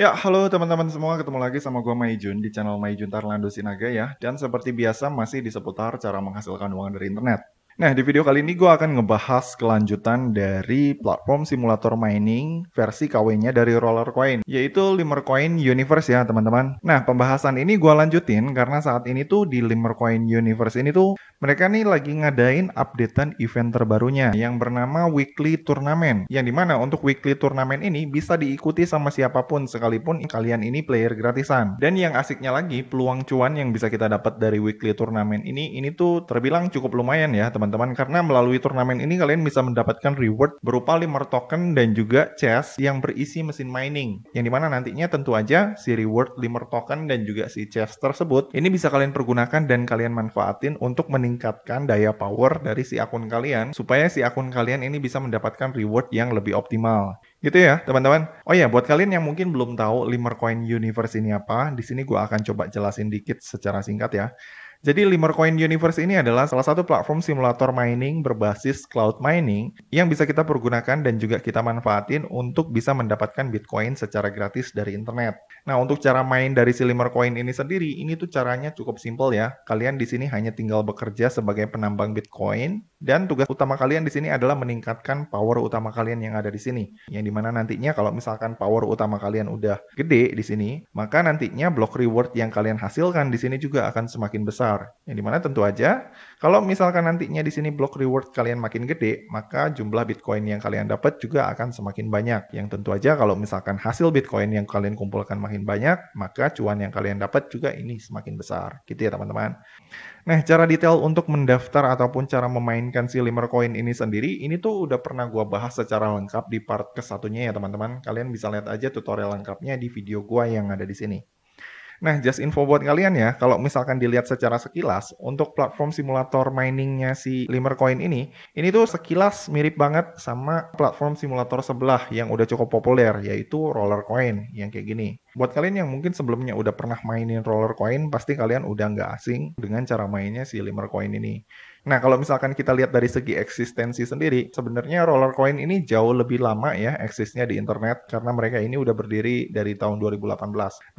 Ya, halo teman-teman semua, ketemu lagi sama gue Maijun di channel Maijun Tarlando Sinaga ya. Dan seperti biasa masih di seputar cara menghasilkan uang dari internet. Nah, di video kali ini gue akan ngebahas kelanjutan dari platform simulator mining versi KW-nya dari Coin, yaitu Limmercoin Universe ya teman-teman. Nah, pembahasan ini gue lanjutin karena saat ini tuh di Limmercoin Universe ini tuh mereka nih lagi ngadain updatean event terbarunya yang bernama Weekly Tournament, yang dimana untuk Weekly Tournament ini bisa diikuti sama siapapun sekalipun kalian ini player gratisan. Dan yang asiknya lagi, peluang cuan yang bisa kita dapat dari Weekly Tournament ini, ini tuh terbilang cukup lumayan ya teman-teman teman-teman karena melalui turnamen ini kalian bisa mendapatkan reward berupa 5 token dan juga chest yang berisi mesin mining yang dimana nantinya tentu aja si reward 5 token dan juga si chest tersebut ini bisa kalian pergunakan dan kalian manfaatin untuk meningkatkan daya power dari si akun kalian supaya si akun kalian ini bisa mendapatkan reward yang lebih optimal gitu ya teman-teman. Oh ya buat kalian yang mungkin belum tahu Coin Universe ini apa, di sini gue akan coba jelasin dikit secara singkat ya. Jadi Coin Universe ini adalah salah satu platform simulator mining berbasis cloud mining yang bisa kita pergunakan dan juga kita manfaatin untuk bisa mendapatkan Bitcoin secara gratis dari internet. Nah, untuk cara main dari si Coin ini sendiri, ini tuh caranya cukup simple ya. Kalian di sini hanya tinggal bekerja sebagai penambang Bitcoin dan tugas utama kalian di sini adalah meningkatkan power utama kalian yang ada di sini. Yang dimana nantinya kalau misalkan power utama kalian udah gede di sini, maka nantinya block reward yang kalian hasilkan di sini juga akan semakin besar besar. Yang dimana tentu aja, kalau misalkan nantinya di sini block reward kalian makin gede, maka jumlah Bitcoin yang kalian dapat juga akan semakin banyak. Yang tentu aja kalau misalkan hasil Bitcoin yang kalian kumpulkan makin banyak, maka cuan yang kalian dapat juga ini semakin besar. Gitu ya teman-teman. Nah, cara detail untuk mendaftar ataupun cara memainkan si Limer Coin ini sendiri, ini tuh udah pernah gua bahas secara lengkap di part kesatunya ya teman-teman. Kalian bisa lihat aja tutorial lengkapnya di video gua yang ada di sini. Nah, just info buat kalian ya, kalau misalkan dilihat secara sekilas, untuk platform simulator miningnya si Limmercoin ini, ini tuh sekilas mirip banget sama platform simulator sebelah yang udah cukup populer, yaitu Rollercoin yang kayak gini. Buat kalian yang mungkin sebelumnya udah pernah mainin Rollercoin, pasti kalian udah nggak asing dengan cara mainnya si Limmercoin ini. Nah, kalau misalkan kita lihat dari segi eksistensi sendiri, sebenarnya roller coin ini jauh lebih lama ya eksisnya di internet karena mereka ini udah berdiri dari tahun 2018.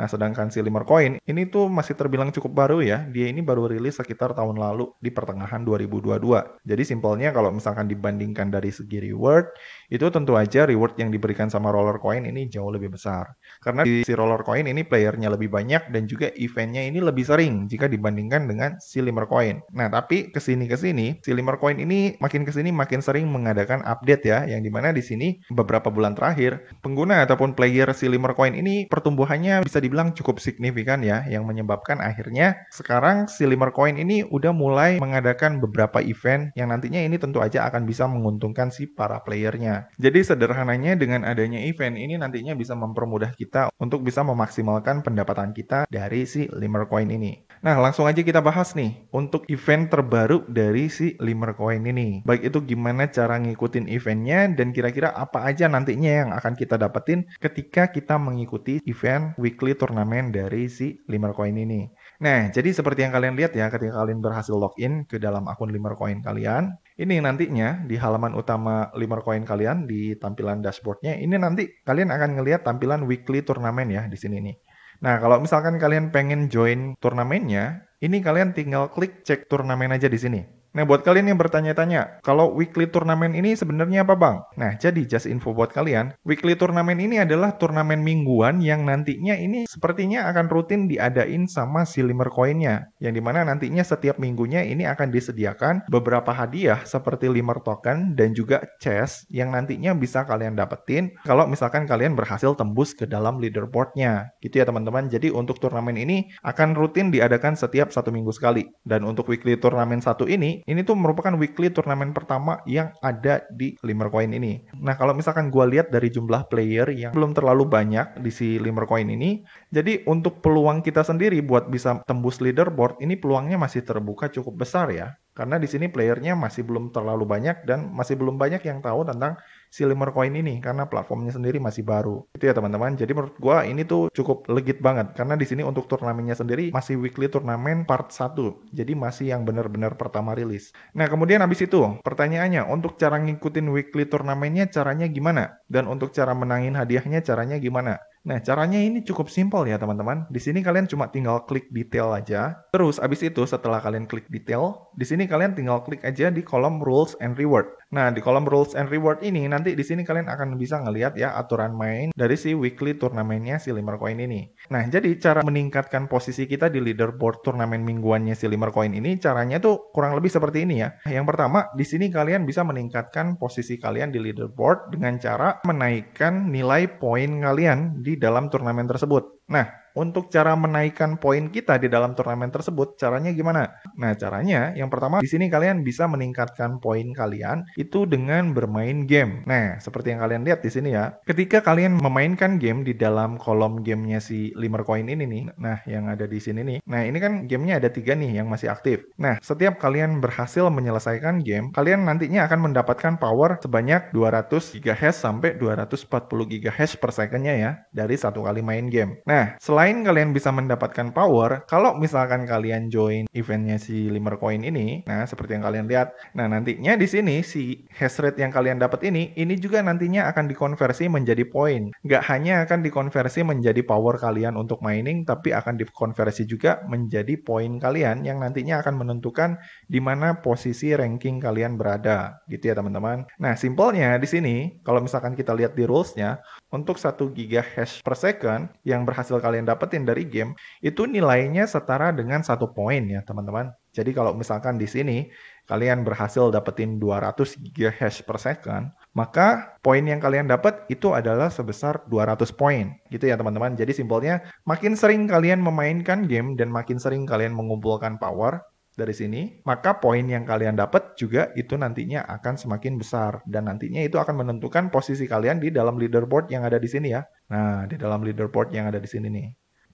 Nah, sedangkan si Coin ini tuh masih terbilang cukup baru ya. Dia ini baru rilis sekitar tahun lalu di pertengahan 2022. Jadi simpelnya kalau misalkan dibandingkan dari segi reward, itu tentu aja reward yang diberikan sama roller coin ini jauh lebih besar. Karena di si roller coin ini playernya lebih banyak dan juga eventnya ini lebih sering jika dibandingkan dengan si limer coin. Nah tapi kesini kesini si limer coin ini makin kesini makin sering mengadakan update ya, yang dimana di sini beberapa bulan terakhir pengguna ataupun player si limer coin ini pertumbuhannya bisa dibilang cukup signifikan ya, yang menyebabkan akhirnya sekarang si limer coin ini udah mulai mengadakan beberapa event yang nantinya ini tentu aja akan bisa menguntungkan si para playernya jadi sederhananya dengan adanya event ini nantinya bisa mempermudah kita untuk bisa memaksimalkan pendapatan kita dari si Limer Coin ini. Nah, langsung aja kita bahas nih untuk event terbaru dari si Limer Coin ini. Baik itu gimana cara ngikutin eventnya dan kira-kira apa aja nantinya yang akan kita dapetin ketika kita mengikuti event weekly turnamen dari si Limer Coin ini. Nah, jadi seperti yang kalian lihat ya, ketika kalian berhasil login ke dalam akun Limer Coin kalian, ini nantinya di halaman utama Limer koin kalian di tampilan dashboardnya, ini nanti kalian akan ngelihat tampilan weekly turnamen ya di sini nih. Nah, kalau misalkan kalian pengen join turnamennya, ini kalian tinggal klik cek turnamen aja di sini. Nah, buat kalian yang bertanya-tanya, kalau weekly turnamen ini sebenarnya apa, Bang? Nah, jadi just info buat kalian, weekly turnamen ini adalah turnamen mingguan yang nantinya ini sepertinya akan rutin diadain sama si limer koinnya, yang dimana nantinya setiap minggunya ini akan disediakan beberapa hadiah seperti limer token dan juga chest yang nantinya bisa kalian dapetin kalau misalkan kalian berhasil tembus ke dalam leaderboardnya. Gitu ya, teman-teman. Jadi, untuk turnamen ini akan rutin diadakan setiap satu minggu sekali. Dan untuk weekly turnamen satu ini, ini tuh merupakan weekly turnamen pertama yang ada di Limercoin ini. Nah, kalau misalkan gue lihat dari jumlah player yang belum terlalu banyak di si Limercoin ini, jadi untuk peluang kita sendiri buat bisa tembus leaderboard ini peluangnya masih terbuka cukup besar ya. Karena di sini playernya masih belum terlalu banyak dan masih belum banyak yang tahu tentang si Coin ini karena platformnya sendiri masih baru. Itu ya teman-teman. Jadi menurut gua ini tuh cukup legit banget karena di sini untuk turnamennya sendiri masih weekly turnamen part 1. Jadi masih yang benar-benar pertama rilis. Nah, kemudian habis itu pertanyaannya untuk cara ngikutin weekly turnamennya caranya gimana dan untuk cara menangin hadiahnya caranya gimana? Nah, caranya ini cukup simpel ya, teman-teman. Di sini kalian cuma tinggal klik detail aja. Terus, abis itu setelah kalian klik detail, di sini kalian tinggal klik aja di kolom rules and reward. Nah, di kolom rules and reward ini, nanti di sini kalian akan bisa ngelihat ya aturan main dari si weekly turnamennya si Limer Coin ini. Nah, jadi cara meningkatkan posisi kita di leaderboard turnamen mingguannya si Limer Coin ini, caranya tuh kurang lebih seperti ini ya. Yang pertama, di sini kalian bisa meningkatkan posisi kalian di leaderboard dengan cara menaikkan nilai poin kalian di dalam turnamen tersebut. Nah, untuk cara menaikkan poin kita di dalam turnamen tersebut, caranya gimana? Nah, caranya yang pertama di sini kalian bisa meningkatkan poin kalian itu dengan bermain game. Nah, seperti yang kalian lihat di sini ya, ketika kalian memainkan game di dalam kolom gamenya si Coin ini nih, nah yang ada di sini nih, nah ini kan gamenya ada tiga nih yang masih aktif. Nah, setiap kalian berhasil menyelesaikan game, kalian nantinya akan mendapatkan power sebanyak 200 GHz sampai 240 GHz per secondnya ya dari satu kali main game. Nah, selain Selain kalian bisa mendapatkan power, kalau misalkan kalian join eventnya si Limer Coin ini, nah seperti yang kalian lihat, nah nantinya di sini si hash rate yang kalian dapat ini, ini juga nantinya akan dikonversi menjadi poin. Nggak hanya akan dikonversi menjadi power kalian untuk mining, tapi akan dikonversi juga menjadi poin kalian yang nantinya akan menentukan di mana posisi ranking kalian berada, gitu ya teman-teman. Nah simpelnya di sini, kalau misalkan kita lihat di rulesnya, untuk 1 giga hash per second yang berhasil kalian dapetin dari game itu nilainya setara dengan satu poin ya teman-teman. Jadi kalau misalkan di sini kalian berhasil dapetin 200 GHz per second, maka poin yang kalian dapat itu adalah sebesar 200 poin. Gitu ya teman-teman. Jadi simpelnya makin sering kalian memainkan game dan makin sering kalian mengumpulkan power, dari sini, maka poin yang kalian dapat juga itu nantinya akan semakin besar dan nantinya itu akan menentukan posisi kalian di dalam leaderboard yang ada di sini ya. Nah, di dalam leaderboard yang ada di sini nih.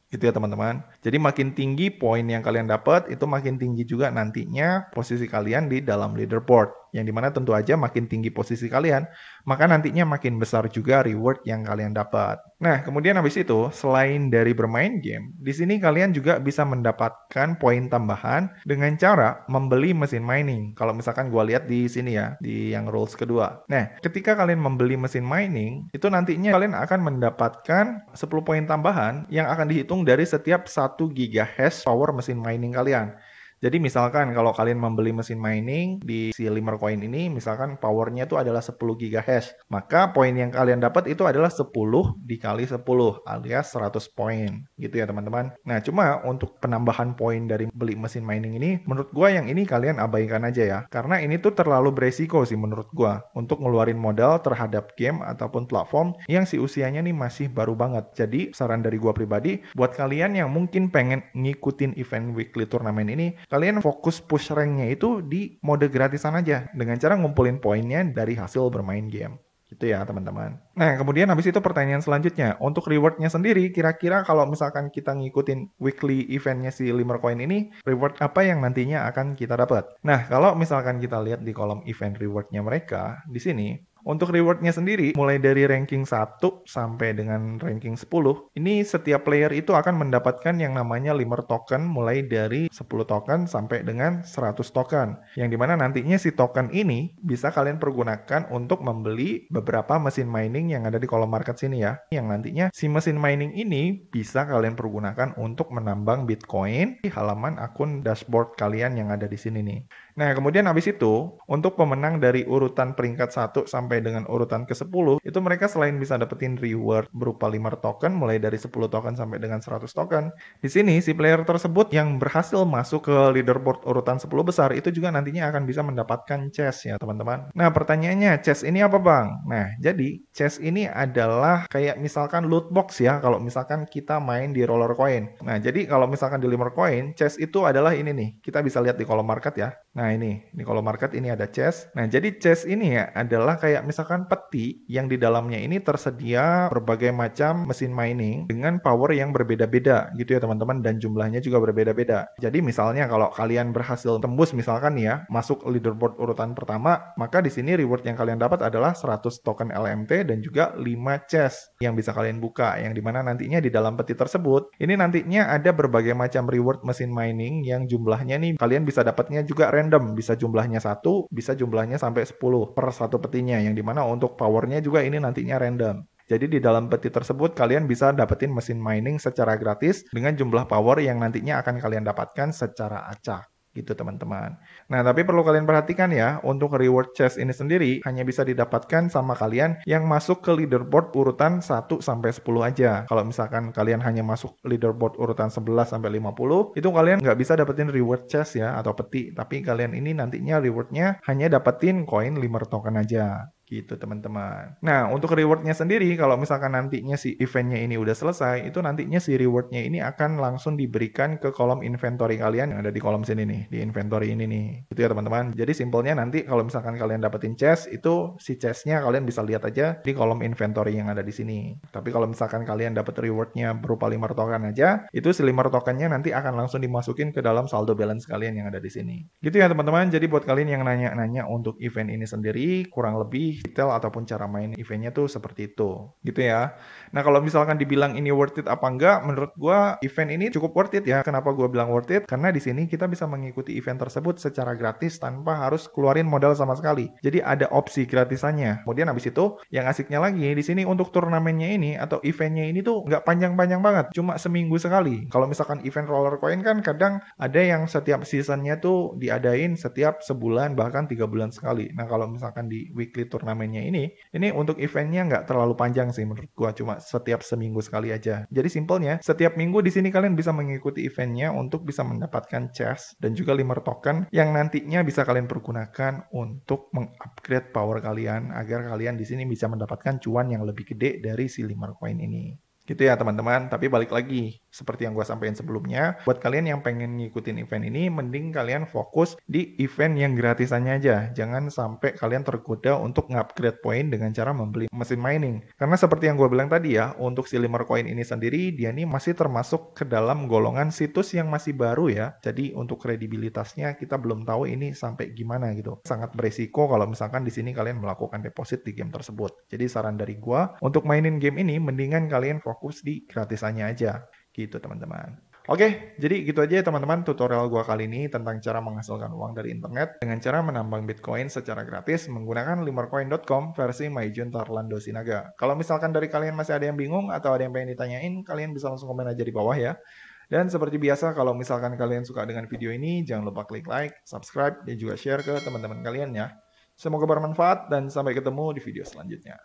itu ya teman-teman. Jadi makin tinggi poin yang kalian dapat, itu makin tinggi juga nantinya posisi kalian di dalam leaderboard yang dimana tentu aja makin tinggi posisi kalian, maka nantinya makin besar juga reward yang kalian dapat. Nah, kemudian habis itu, selain dari bermain game, di sini kalian juga bisa mendapatkan poin tambahan dengan cara membeli mesin mining. Kalau misalkan gue lihat di sini ya, di yang rules kedua. Nah, ketika kalian membeli mesin mining, itu nantinya kalian akan mendapatkan 10 poin tambahan yang akan dihitung dari setiap 1 GHz power mesin mining kalian. Jadi misalkan kalau kalian membeli mesin mining di si Limer Coin ini, misalkan powernya itu adalah 10 GHz, maka poin yang kalian dapat itu adalah 10 dikali 10 alias 100 poin gitu ya teman-teman. Nah cuma untuk penambahan poin dari beli mesin mining ini, menurut gua yang ini kalian abaikan aja ya, karena ini tuh terlalu beresiko sih menurut gua untuk ngeluarin modal terhadap game ataupun platform yang si usianya nih masih baru banget. Jadi saran dari gua pribadi, buat kalian yang mungkin pengen ngikutin event weekly turnamen ini, kalian fokus push ranknya itu di mode gratisan aja dengan cara ngumpulin poinnya dari hasil bermain game gitu ya teman-teman. Nah kemudian habis itu pertanyaan selanjutnya untuk rewardnya sendiri kira-kira kalau misalkan kita ngikutin weekly eventnya si koin ini reward apa yang nantinya akan kita dapat? Nah kalau misalkan kita lihat di kolom event rewardnya mereka di sini untuk rewardnya sendiri, mulai dari ranking 1 sampai dengan ranking 10, ini setiap player itu akan mendapatkan yang namanya limer token mulai dari 10 token sampai dengan 100 token. Yang dimana nantinya si token ini bisa kalian pergunakan untuk membeli beberapa mesin mining yang ada di kolom market sini ya. Yang nantinya si mesin mining ini bisa kalian pergunakan untuk menambang Bitcoin di halaman akun dashboard kalian yang ada di sini nih. Nah, kemudian habis itu, untuk pemenang dari urutan peringkat 1 sampai sampai dengan urutan ke-10 itu mereka selain bisa dapetin reward berupa 5 token mulai dari 10 token sampai dengan 100 token. Di sini si player tersebut yang berhasil masuk ke leaderboard urutan 10 besar itu juga nantinya akan bisa mendapatkan chest ya teman-teman. Nah pertanyaannya chest ini apa bang? Nah jadi chest ini adalah kayak misalkan loot box ya kalau misalkan kita main di roller coin. Nah jadi kalau misalkan di limer coin chest itu adalah ini nih kita bisa lihat di kolom market ya. Nah ini, ini kalau market ini ada chest. Nah jadi chest ini ya adalah kayak misalkan peti yang di dalamnya ini tersedia berbagai macam mesin mining dengan power yang berbeda-beda gitu ya teman-teman dan jumlahnya juga berbeda-beda. Jadi misalnya kalau kalian berhasil tembus misalkan ya masuk leaderboard urutan pertama, maka di sini reward yang kalian dapat adalah 100 token LMT dan juga 5 chest yang bisa kalian buka yang dimana nantinya di dalam peti tersebut ini nantinya ada berbagai macam reward mesin mining yang jumlahnya nih kalian bisa dapatnya juga random random, bisa jumlahnya satu, bisa jumlahnya sampai 10 per satu petinya, yang dimana untuk powernya juga ini nantinya random. Jadi di dalam peti tersebut kalian bisa dapetin mesin mining secara gratis dengan jumlah power yang nantinya akan kalian dapatkan secara acak gitu teman-teman. Nah, tapi perlu kalian perhatikan ya, untuk reward chest ini sendiri hanya bisa didapatkan sama kalian yang masuk ke leaderboard urutan 1 sampai 10 aja. Kalau misalkan kalian hanya masuk leaderboard urutan 11 sampai 50, itu kalian nggak bisa dapetin reward chest ya atau peti, tapi kalian ini nantinya rewardnya hanya dapetin koin 5 token aja. Gitu teman-teman. Nah untuk rewardnya sendiri kalau misalkan nantinya si eventnya ini udah selesai, itu nantinya si rewardnya ini akan langsung diberikan ke kolom inventory kalian yang ada di kolom sini nih, di inventory ini nih. Gitu ya teman-teman. Jadi simpelnya nanti kalau misalkan kalian dapetin chest, itu si chestnya kalian bisa lihat aja di kolom inventory yang ada di sini. Tapi kalau misalkan kalian dapet rewardnya berupa 5 token aja, itu si 5 tokennya nanti akan langsung dimasukin ke dalam saldo balance kalian yang ada di sini. Gitu ya teman-teman. Jadi buat kalian yang nanya-nanya untuk event ini sendiri, kurang lebih detail ataupun cara main eventnya tuh seperti itu gitu ya. Nah kalau misalkan dibilang ini worth it apa enggak, menurut gue event ini cukup worth it ya. Kenapa gue bilang worth it? Karena di sini kita bisa mengikuti event tersebut secara gratis tanpa harus keluarin modal sama sekali. Jadi ada opsi gratisannya. Kemudian habis itu yang asiknya lagi di sini untuk turnamennya ini atau eventnya ini tuh nggak panjang-panjang banget, cuma seminggu sekali. Kalau misalkan event roller coin kan kadang ada yang setiap seasonnya tuh diadain setiap sebulan bahkan tiga bulan sekali. Nah kalau misalkan di weekly turn turnamennya ini, ini untuk eventnya nggak terlalu panjang sih menurut gua, cuma setiap seminggu sekali aja. Jadi simpelnya, setiap minggu di sini kalian bisa mengikuti eventnya untuk bisa mendapatkan chest dan juga limer token yang nantinya bisa kalian pergunakan untuk mengupgrade power kalian agar kalian di sini bisa mendapatkan cuan yang lebih gede dari si limer coin ini gitu ya teman-teman tapi balik lagi seperti yang gue sampaikan sebelumnya buat kalian yang pengen ngikutin event ini mending kalian fokus di event yang gratisannya aja jangan sampai kalian tergoda untuk ngupgrade poin dengan cara membeli mesin mining karena seperti yang gue bilang tadi ya untuk si Limer Coin ini sendiri dia ini masih termasuk ke dalam golongan situs yang masih baru ya jadi untuk kredibilitasnya kita belum tahu ini sampai gimana gitu sangat beresiko kalau misalkan di sini kalian melakukan deposit di game tersebut jadi saran dari gue untuk mainin game ini mendingan kalian fokus fokus di gratisannya aja gitu teman-teman. Oke, jadi gitu aja ya teman-teman tutorial gua kali ini tentang cara menghasilkan uang dari internet dengan cara menambang Bitcoin secara gratis menggunakan limercoin.com versi Maijun Tarlando Sinaga. Kalau misalkan dari kalian masih ada yang bingung atau ada yang pengen ditanyain, kalian bisa langsung komen aja di bawah ya. Dan seperti biasa, kalau misalkan kalian suka dengan video ini, jangan lupa klik like, subscribe, dan juga share ke teman-teman kalian ya. Semoga bermanfaat dan sampai ketemu di video selanjutnya.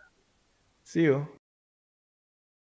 See you!